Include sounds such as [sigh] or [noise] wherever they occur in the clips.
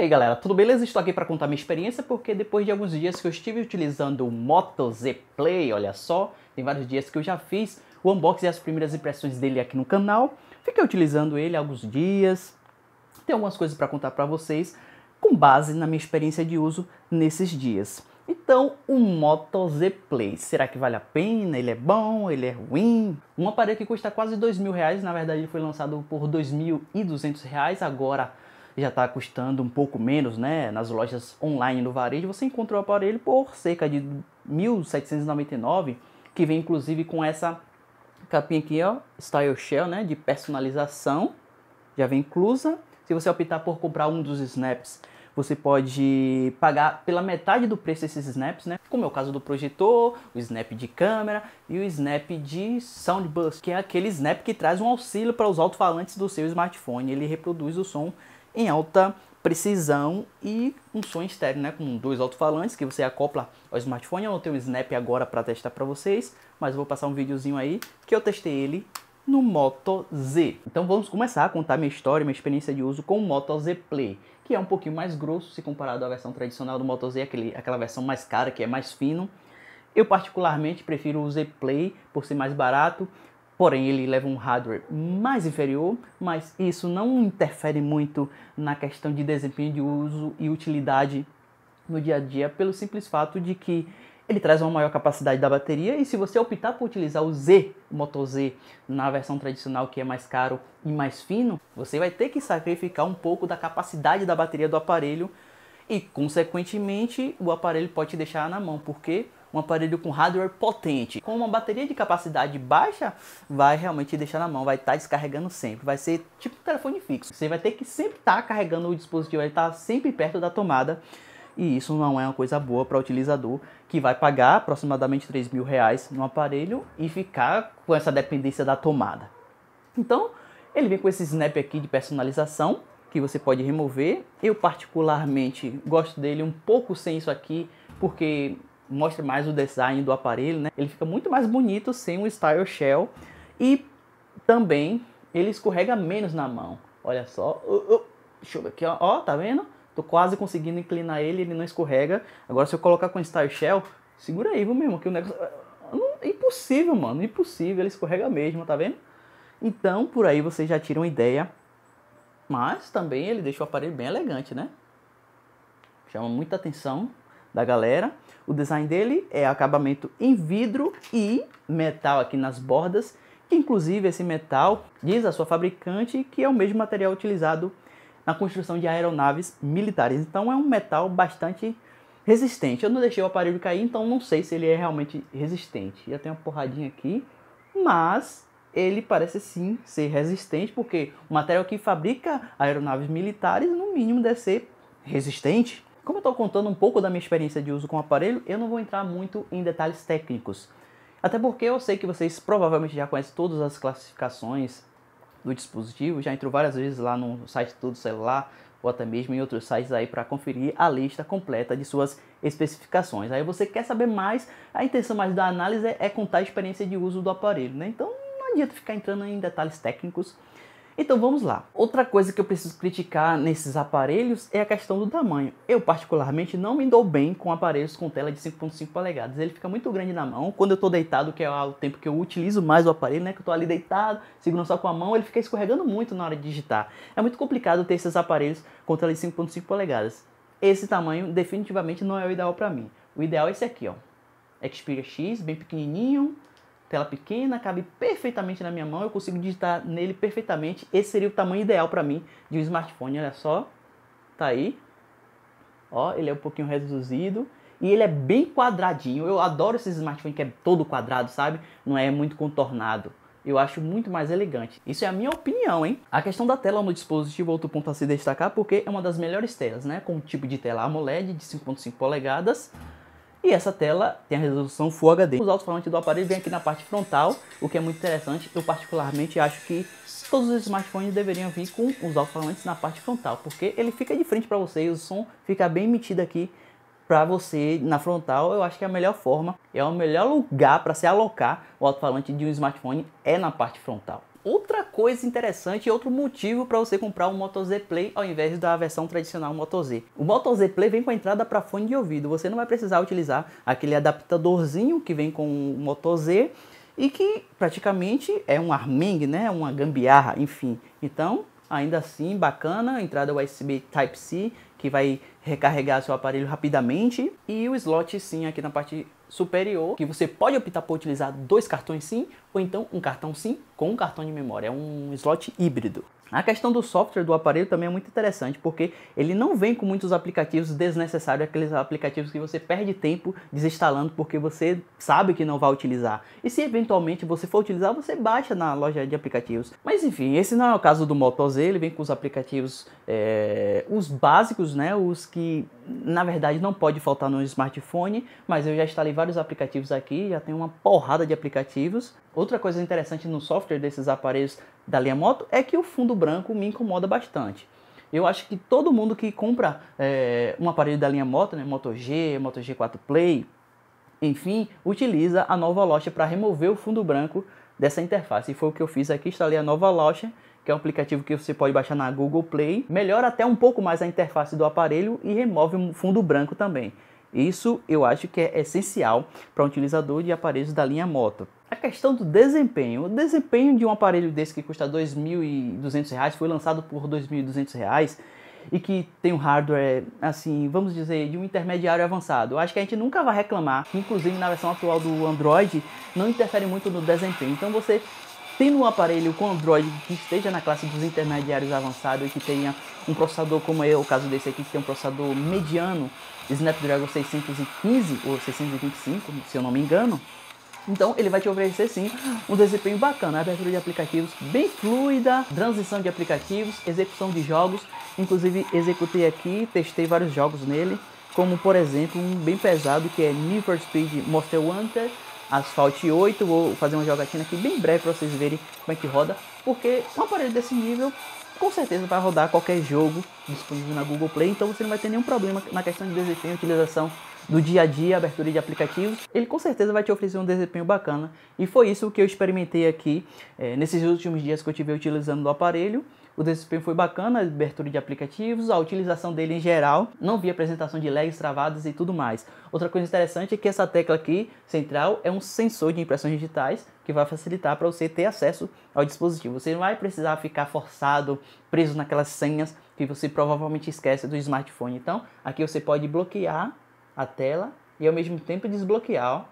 aí galera, tudo beleza? Estou aqui para contar minha experiência porque depois de alguns dias que eu estive utilizando o Moto Z Play, olha só, tem vários dias que eu já fiz o unboxing e as primeiras impressões dele aqui no canal. Fiquei utilizando ele alguns dias, tem algumas coisas para contar para vocês com base na minha experiência de uso nesses dias. Então, o Moto Z Play, será que vale a pena? Ele é bom? Ele é ruim? Um aparelho que custa quase dois mil reais, na verdade ele foi lançado por dois mil e duzentos reais, agora já está custando um pouco menos, né? Nas lojas online do varejo, você encontra o aparelho por cerca de 1.799, que vem inclusive com essa capinha aqui, ó, Style Shell, né? De personalização, já vem inclusa. Se você optar por comprar um dos snaps, você pode pagar pela metade do preço esses snaps, né? Como é o caso do projetor, o snap de câmera e o snap de soundbus, que é aquele snap que traz um auxílio para os alto-falantes do seu smartphone. Ele reproduz o som em alta precisão e um som estéreo, né, com dois alto-falantes que você acopla ao smartphone. Eu não tenho um Snap agora para testar para vocês, mas vou passar um videozinho aí que eu testei ele no Moto Z. Então vamos começar a contar minha história, minha experiência de uso com o Moto Z Play, que é um pouquinho mais grosso se comparado à versão tradicional do Moto Z, aquele, aquela versão mais cara, que é mais fino. Eu particularmente prefiro o Z Play por ser mais barato, porém ele leva um hardware mais inferior, mas isso não interfere muito na questão de desempenho de uso e utilidade no dia a dia, pelo simples fato de que ele traz uma maior capacidade da bateria e se você optar por utilizar o Z, o Moto Z, na versão tradicional que é mais caro e mais fino, você vai ter que sacrificar um pouco da capacidade da bateria do aparelho e consequentemente o aparelho pode te deixar na mão, porque um aparelho com hardware potente, com uma bateria de capacidade baixa, vai realmente deixar na mão, vai estar tá descarregando sempre, vai ser tipo um telefone fixo. Você vai ter que sempre estar tá carregando o dispositivo, ele está sempre perto da tomada e isso não é uma coisa boa para o utilizador que vai pagar aproximadamente 3 mil reais no aparelho e ficar com essa dependência da tomada. Então, ele vem com esse snap aqui de personalização que você pode remover. Eu particularmente gosto dele um pouco sem isso aqui, porque mostra mais o design do aparelho, né? Ele fica muito mais bonito sem o Style Shell e também ele escorrega menos na mão. Olha só, uh, uh, deixa eu ver aqui, ó, ó, tá vendo? Tô quase conseguindo inclinar ele, ele não escorrega. Agora se eu colocar com Style Shell, segura aí, viu mesmo, que o negócio... Ah, impossível, mano, impossível, ele escorrega mesmo, tá vendo? Então, por aí vocês já tiram ideia. Mas também ele deixa o aparelho bem elegante, né? Chama muita atenção da galera. O design dele é acabamento em vidro e metal aqui nas bordas. Que, inclusive esse metal diz a sua fabricante que é o mesmo material utilizado na construção de aeronaves militares. Então é um metal bastante resistente. Eu não deixei o aparelho cair, então não sei se ele é realmente resistente. Já tem uma porradinha aqui, mas ele parece sim ser resistente, porque o material que fabrica aeronaves militares, no mínimo, deve ser resistente. Como eu estou contando um pouco da minha experiência de uso com o aparelho, eu não vou entrar muito em detalhes técnicos. Até porque eu sei que vocês provavelmente já conhecem todas as classificações do dispositivo, já entrou várias vezes lá no site do Celular ou até mesmo em outros sites aí para conferir a lista completa de suas especificações. Aí você quer saber mais, a intenção mais da análise é contar a experiência de uso do aparelho, né? Então não adianta ficar entrando em detalhes técnicos. Então vamos lá. Outra coisa que eu preciso criticar nesses aparelhos é a questão do tamanho. Eu particularmente não me dou bem com aparelhos com tela de 5.5 polegadas. Ele fica muito grande na mão. Quando eu estou deitado, que é o tempo que eu utilizo mais o aparelho, né, que eu estou ali deitado, segurando só com a mão, ele fica escorregando muito na hora de digitar. É muito complicado ter esses aparelhos com tela de 5.5 polegadas. Esse tamanho definitivamente não é o ideal para mim. O ideal é esse aqui, ó. Xperia X, bem pequenininho, tela pequena, cabe perfeitamente na minha mão, eu consigo digitar nele perfeitamente. Esse seria o tamanho ideal para mim de um smartphone, olha só. Tá aí. Ó, ele é um pouquinho reduzido e ele é bem quadradinho. Eu adoro esses smartphones que é todo quadrado, sabe? Não é muito contornado. Eu acho muito mais elegante. Isso é a minha opinião, hein? A questão da tela no dispositivo, é outro ponto a se destacar, porque é uma das melhores telas, né? Com o tipo de tela AMOLED de 5.5 polegadas, e essa tela tem a resolução Full HD. Os alto-falantes do aparelho vem aqui na parte frontal, o que é muito interessante. Eu particularmente acho que todos os smartphones deveriam vir com os alto-falantes na parte frontal, porque ele fica de frente para você e o som fica bem emitido aqui para você na frontal. Eu acho que é a melhor forma, é o melhor lugar para se alocar o alto-falante de um smartphone é na parte frontal. Outra coisa interessante e outro motivo para você comprar um Moto Z Play ao invés da versão tradicional Moto Z. O Moto Z Play vem com a entrada para fone de ouvido, você não vai precisar utilizar aquele adaptadorzinho que vem com o Moto Z e que praticamente é um armengue, né? uma gambiarra, enfim. Então, ainda assim, bacana, entrada USB Type-C que vai recarregar seu aparelho rapidamente e o slot sim aqui na parte superior, que você pode optar por utilizar dois cartões SIM ou então um cartão SIM com um cartão de memória. É um slot híbrido. A questão do software do aparelho também é muito interessante, porque ele não vem com muitos aplicativos desnecessários, aqueles aplicativos que você perde tempo desinstalando porque você sabe que não vai utilizar. E se eventualmente você for utilizar, você baixa na loja de aplicativos. Mas enfim, esse não é o caso do Moto Z, ele vem com os aplicativos, é, os básicos, né, os que na verdade não pode faltar no smartphone, mas eu já instalei vários aplicativos aqui, já tem uma porrada de aplicativos. Outra coisa interessante no software desses aparelhos da linha moto é que o fundo branco me incomoda bastante. Eu acho que todo mundo que compra é, um aparelho da linha moto, né, Moto G, Moto G4 Play, enfim, utiliza a nova Loja para remover o fundo branco dessa interface. E foi o que eu fiz aqui, instalei a nova Loja, que é um aplicativo que você pode baixar na Google Play, melhora até um pouco mais a interface do aparelho e remove o fundo branco também. Isso eu acho que é essencial para um utilizador de aparelhos da linha moto. A questão do desempenho. O desempenho de um aparelho desse que custa R$ 2.200 foi lançado por R$ 2.200 e que tem um hardware, assim, vamos dizer, de um intermediário avançado. Eu acho que a gente nunca vai reclamar, inclusive na versão atual do Android, não interfere muito no desempenho. Então você tendo um aparelho com Android que esteja na classe dos intermediários avançados e que tenha um processador como é o caso desse aqui, que tem um processador mediano, Snapdragon 615 ou 625, se eu não me engano, então ele vai te oferecer sim um desempenho bacana, abertura de aplicativos bem fluida, transição de aplicativos, execução de jogos. Inclusive executei aqui, testei vários jogos nele, como por exemplo um bem pesado que é Need for Speed Monster Hunter Asphalt 8. Vou fazer uma jogatina aqui bem breve para vocês verem como é que roda, porque um aparelho desse nível com certeza vai rodar qualquer jogo disponível na Google Play, então você não vai ter nenhum problema na questão de desempenho e utilização do dia a dia, abertura de aplicativos, ele com certeza vai te oferecer um desempenho bacana. E foi isso que eu experimentei aqui é, nesses últimos dias que eu tive utilizando o aparelho. O desempenho foi bacana, a abertura de aplicativos, a utilização dele em geral, não vi apresentação de lags travadas e tudo mais. Outra coisa interessante é que essa tecla aqui, central, é um sensor de impressões digitais que vai facilitar para você ter acesso ao dispositivo. Você não vai precisar ficar forçado, preso naquelas senhas que você provavelmente esquece do smartphone. Então, aqui você pode bloquear a tela e ao mesmo tempo desbloquear. Ó.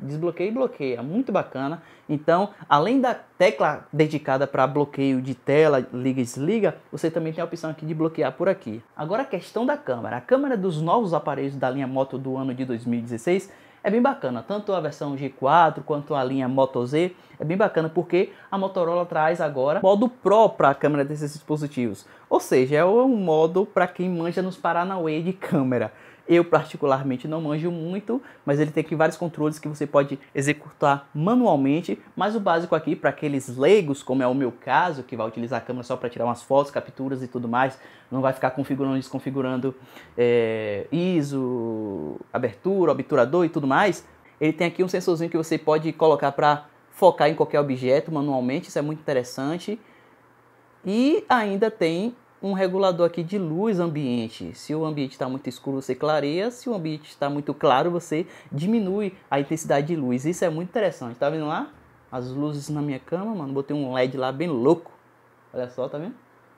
Desbloqueia e bloqueia, muito bacana. Então, além da tecla dedicada para bloqueio de tela, liga e desliga, você também tem a opção aqui de bloquear por aqui. Agora a questão da câmera. A câmera dos novos aparelhos da linha Moto do ano de 2016 é bem bacana, tanto a versão G4 quanto a linha Moto Z é bem bacana porque a Motorola traz agora modo Pro para a câmera desses dispositivos, ou seja, é um modo para quem manja nos Paranauê de câmera. Eu particularmente não manjo muito, mas ele tem aqui vários controles que você pode executar manualmente, mas o básico aqui para aqueles leigos, como é o meu caso, que vai utilizar a câmera só para tirar umas fotos, capturas e tudo mais, não vai ficar configurando e desconfigurando é, ISO, abertura, obturador e tudo mais, ele tem aqui um sensorzinho que você pode colocar para focar em qualquer objeto manualmente, isso é muito interessante. E ainda tem um regulador aqui de luz ambiente. Se o ambiente está muito escuro, você clareia. Se o ambiente está muito claro, você diminui a intensidade de luz. Isso é muito interessante. Tá vendo lá? As luzes na minha cama, mano. Botei um LED lá bem louco. Olha só, tá vendo?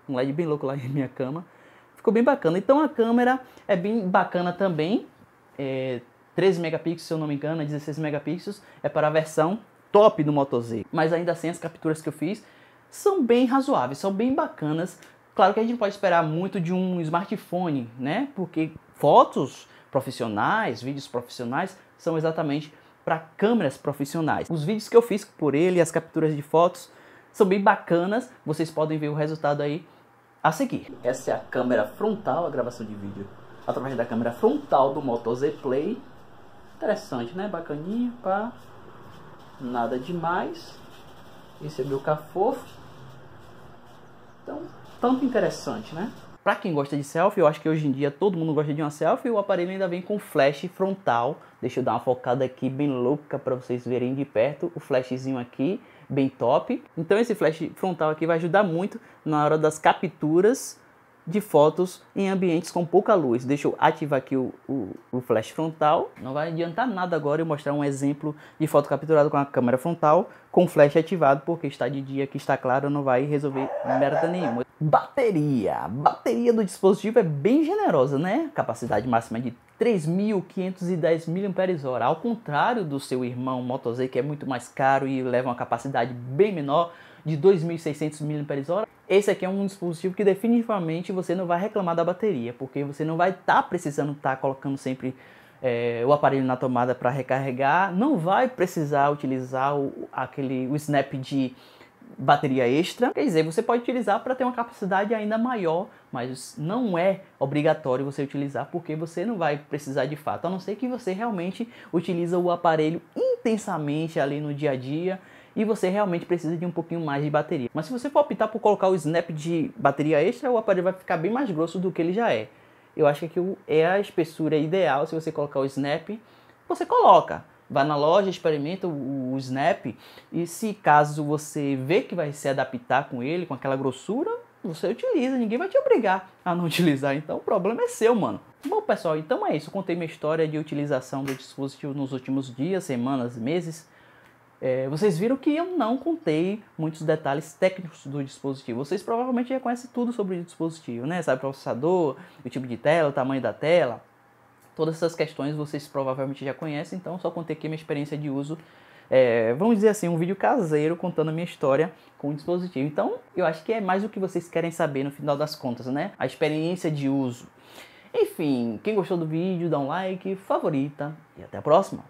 Um LED bem louco lá na [laughs] minha cama. Ficou bem bacana. Então a câmera é bem bacana também. É 13 megapixels, se eu não me engano, 16 é megapixels. É para a versão top do Moto Z. Mas ainda assim, as capturas que eu fiz são bem razoáveis, são bem bacanas Claro que a gente pode esperar muito de um smartphone, né? Porque fotos profissionais, vídeos profissionais são exatamente para câmeras profissionais. Os vídeos que eu fiz por ele, as capturas de fotos, são bem bacanas. Vocês podem ver o resultado aí a seguir. Essa é a câmera frontal, a gravação de vídeo através da câmera frontal do Moto Z Play. Interessante, né? Bacaninha, pá. Nada demais. Esse é meu cafofo. Então, tanto interessante, né? Para quem gosta de selfie, eu acho que hoje em dia todo mundo gosta de uma selfie, o aparelho ainda vem com flash frontal. Deixa eu dar uma focada aqui bem louca para vocês verem de perto o flashzinho aqui, bem top. Então esse flash frontal aqui vai ajudar muito na hora das capturas de fotos em ambientes com pouca luz. Deixa eu ativar aqui o, o, o, flash frontal. Não vai adiantar nada agora eu mostrar um exemplo de foto capturada com a câmera frontal com flash ativado, porque está de dia, que está claro, não vai resolver merda nenhuma. Bateria. A bateria do dispositivo é bem generosa, né? Capacidade máxima de 3.510 mAh, ao contrário do seu irmão Moto Z, que é muito mais caro e leva uma capacidade bem menor de 2.600 mAh esse aqui é um dispositivo que definitivamente você não vai reclamar da bateria, porque você não vai estar tá precisando estar tá colocando sempre é, o aparelho na tomada para recarregar, não vai precisar utilizar o, aquele o snap de bateria extra. Quer dizer, você pode utilizar para ter uma capacidade ainda maior, mas não é obrigatório você utilizar porque você não vai precisar de fato, a não ser que você realmente utiliza o aparelho intensamente ali no dia a dia e você realmente precisa de um pouquinho mais de bateria. Mas se você for optar por colocar o snap de bateria extra, o aparelho vai ficar bem mais grosso do que ele já é. Eu acho que é a espessura ideal se você colocar o snap, você coloca. Vá na loja, experimenta o, snap e se caso você vê que vai se adaptar com ele, com aquela grossura, você utiliza, ninguém vai te obrigar a não [laughs] utilizar, então o problema é seu, mano. Bom, pessoal, então é isso. Eu contei minha história de utilização do dispositivo nos últimos dias, semanas, meses. É, vocês viram que eu não contei muitos detalhes técnicos do dispositivo. Vocês provavelmente já conhecem tudo sobre o dispositivo, né? Sabe, processador, o tipo de tela, o tamanho da tela. Todas essas questões vocês provavelmente já conhecem, então só contei aqui minha experiência de uso é, vamos dizer assim, um vídeo caseiro contando a minha história com o dispositivo. Então, eu acho que é mais o que vocês querem saber no final das contas, né? A experiência de uso. Enfim, quem gostou do vídeo, dá um like, favorita e até a próxima!